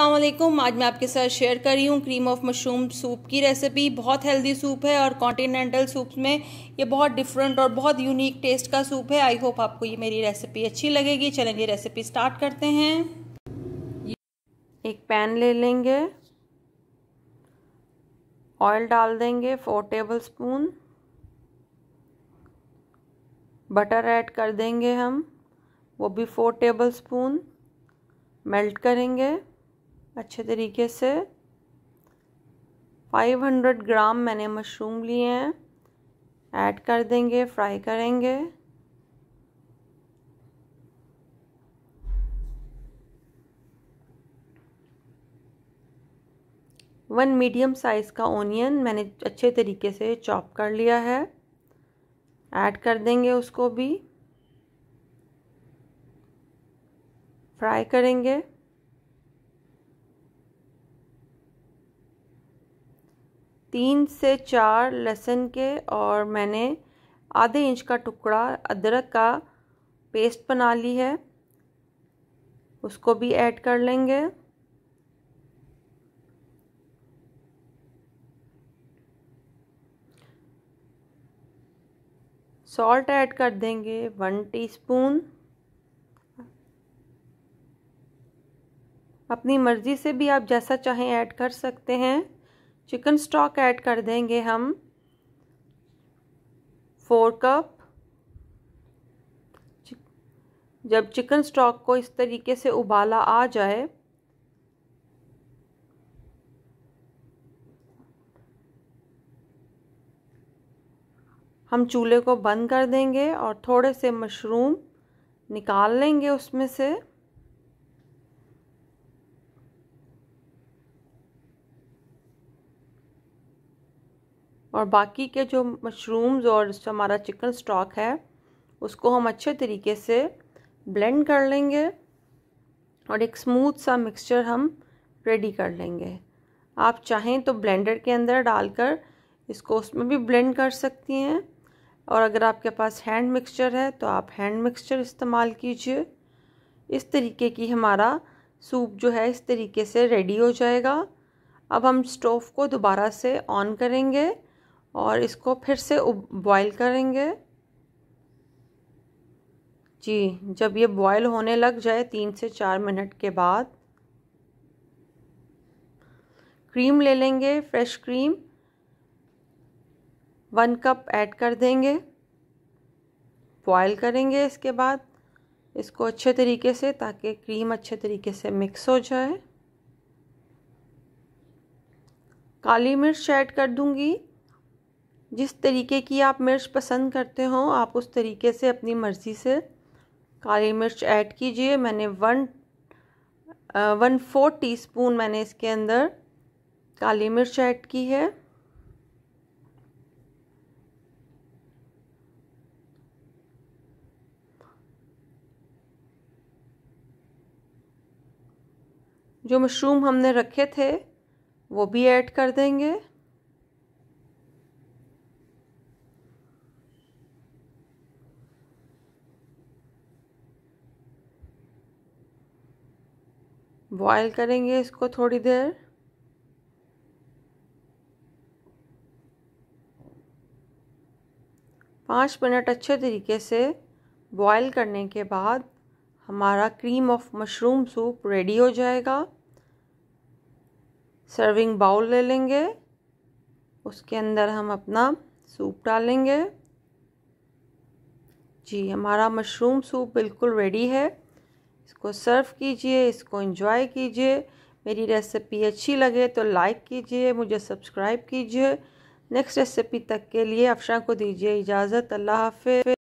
अल्लाम आज मैं आपके साथ शेयर कर रही हूँ क्रीम ऑफ मशरूम सूप की रेसिपी बहुत हेल्दी सूप है और कॉन्टिनेंटल सूप में ये बहुत डिफरेंट और बहुत यूनिक टेस्ट का सूप है आई होप आपको ये मेरी रेसिपी अच्छी लगेगी चलें ये रेसिपी स्टार्ट करते हैं एक पैन ले लेंगे ऑयल डाल देंगे four tablespoon butter add कर देंगे हम वो भी फोर टेबल स्पून मेल्ट करेंगे अच्छे तरीके से 500 ग्राम मैंने मशरूम लिए हैं ऐड कर देंगे फ्राई करेंगे वन मीडियम साइज़ का ओनियन मैंने अच्छे तरीके से चॉप कर लिया है ऐड कर देंगे उसको भी फ्राई करेंगे तीन से चार लहसुन के और मैंने आधे इंच का टुकड़ा अदरक का पेस्ट बना ली है उसको भी ऐड कर लेंगे सॉल्ट ऐड कर देंगे वन टीस्पून अपनी मर्ज़ी से भी आप जैसा चाहें ऐड कर सकते हैं चिकन स्टॉक ऐड कर देंगे हम फोर कप जब चिकन स्टॉक को इस तरीके से उबाला आ जाए हम चूल्हे को बंद कर देंगे और थोड़े से मशरूम निकाल लेंगे उसमें से और बाकी के जो मशरूम्स और हमारा चिकन स्टॉक है उसको हम अच्छे तरीके से ब्लेंड कर लेंगे और एक स्मूथ सा मिक्सचर हम रेडी कर लेंगे आप चाहें तो ब्लेंडर के अंदर डालकर इसको उसमें भी ब्लेंड कर सकती हैं और अगर आपके पास हैंड मिक्सचर है तो आप हैंड मिक्सचर इस्तेमाल कीजिए इस तरीके की हमारा सूप जो है इस तरीके से रेडी हो जाएगा अब हम स्टोव को दोबारा से ऑन करेंगे और इसको फिर से बॉईल करेंगे जी जब ये बॉईल होने लग जाए तीन से चार मिनट के बाद क्रीम ले लेंगे fresh cream one cup add कर देंगे बॉयल करेंगे इसके बाद इसको अच्छे तरीके से ताकि क्रीम अच्छे तरीके से मिक्स हो जाए काली मिर्च ऐड कर दूंगी जिस तरीके की आप मिर्च पसंद करते हो आप उस तरीके से अपनी मर्ज़ी से काली मिर्च ऐड कीजिए मैंने वन वन फोर टीस्पून मैंने इसके अंदर काली मिर्च ऐड की है जो मशरूम हमने रखे थे वो भी ऐड कर देंगे बॉयल करेंगे इसको थोड़ी देर पाँच मिनट अच्छे तरीके से बॉयल करने के बाद हमारा cream of mushroom soup ready हो जाएगा सर्विंग बाउल ले लेंगे उसके अंदर हम अपना सूप डालेंगे जी हमारा मशरूम सूप बिल्कुल रेडी है इसको सर्व कीजिए इसको इन्जॉय कीजिए मेरी रेसिपी अच्छी लगे तो लाइक कीजिए मुझे सब्सक्राइब कीजिए नेक्स्ट रेसिपी तक के लिए अफशा को दीजिए इजाज़त अल्लाह हाफ